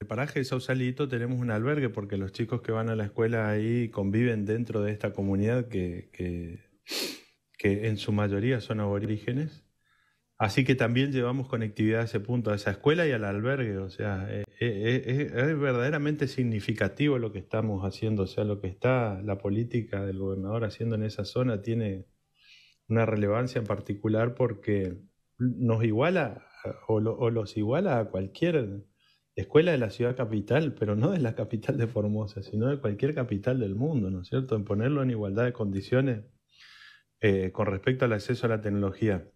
el paraje de Sausalito tenemos un albergue porque los chicos que van a la escuela ahí conviven dentro de esta comunidad que, que, en su mayoría son aborígenes. Así que también llevamos conectividad a ese punto, a esa escuela y al albergue. O sea, eh, eh, eh, es, verdaderamente significativo lo que estamos haciendo. O sea, lo que está la política del gobernador haciendo en esa zona tiene una relevancia en particular porque nos iguala o los iguala a cualquier escuela de la ciudad capital, pero no de la capital de Formosa, sino de cualquier capital del mundo, ¿no es cierto? En ponerlo en igualdad de condiciones eh, con respecto al acceso a la tecnología.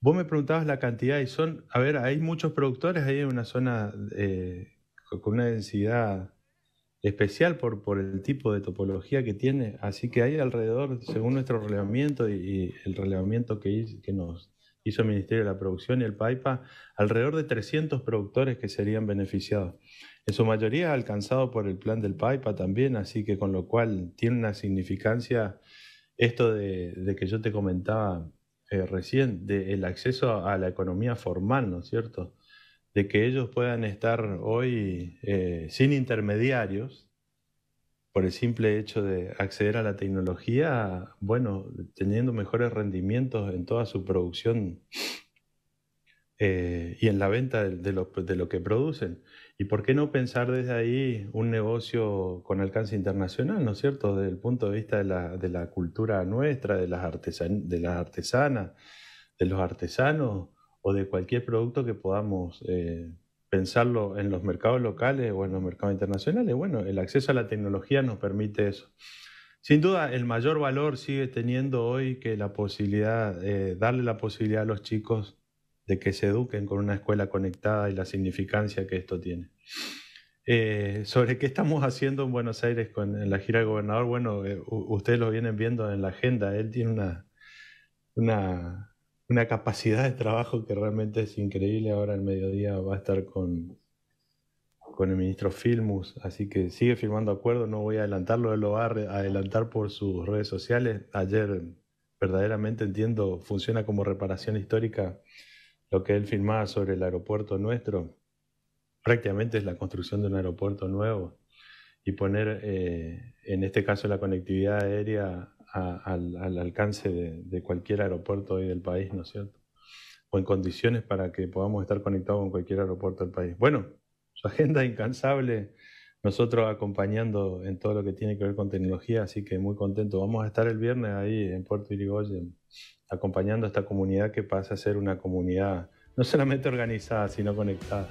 Vos me preguntabas la cantidad y son, a ver, hay muchos productores ahí en una zona eh, con una densidad especial por, por el tipo de topología que tiene, así que hay alrededor, según nuestro relevamiento y, el relevamiento que, que nos hizo el Ministerio de la Producción y el PAIPA, alrededor de 300 productores que serían beneficiados. En su mayoría alcanzado por el plan del PAIPA también, así que con lo cual tiene una significancia esto de, que yo te comentaba eh, recién, del acceso a la economía formal, ¿no es cierto? De que ellos puedan estar hoy eh, sin intermediarios, por el simple hecho de acceder a la tecnología, bueno, teniendo mejores rendimientos en toda su producción eh, y en la venta de, lo, que producen. ¿Y por qué no pensar desde ahí un negocio con alcance internacional, ¿no es cierto? Desde el punto de vista de la, cultura nuestra, de las, de las artesanas, de los artesanos o de cualquier producto que podamos eh, pensarlo en los mercados locales o en los mercados internacionales. Bueno, el acceso a la tecnología nos permite eso. Sin duda, el mayor valor sigue teniendo hoy que la posibilidad, eh, darle la posibilidad a los chicos de que se eduquen con una escuela conectada y la significancia que esto tiene. Eh, sobre qué estamos haciendo en Buenos Aires con la gira del gobernador, bueno, eh, ustedes lo vienen viendo en la agenda, él tiene una, una una capacidad de trabajo que realmente es increíble. Ahora el mediodía va a estar con, con el ministro Filmus, así que sigue firmando acuerdos, no voy a adelantarlo, lo va a adelantar por sus redes sociales. Ayer verdaderamente entiendo, funciona como reparación histórica lo que él firmaba sobre el aeropuerto nuestro. Prácticamente es la construcción de un aeropuerto nuevo y poner, eh, en este caso, la conectividad aérea al, alcance de, cualquier aeropuerto del país, ¿no es cierto? O en condiciones para que podamos estar conectados con cualquier aeropuerto del país. Bueno, su agenda incansable, nosotros acompañando en todo lo que tiene que ver con tecnología, así que muy contento. Vamos a estar el viernes ahí en Puerto Irigoyen, acompañando a esta comunidad que pasa a ser una comunidad no solamente organizada, sino conectada.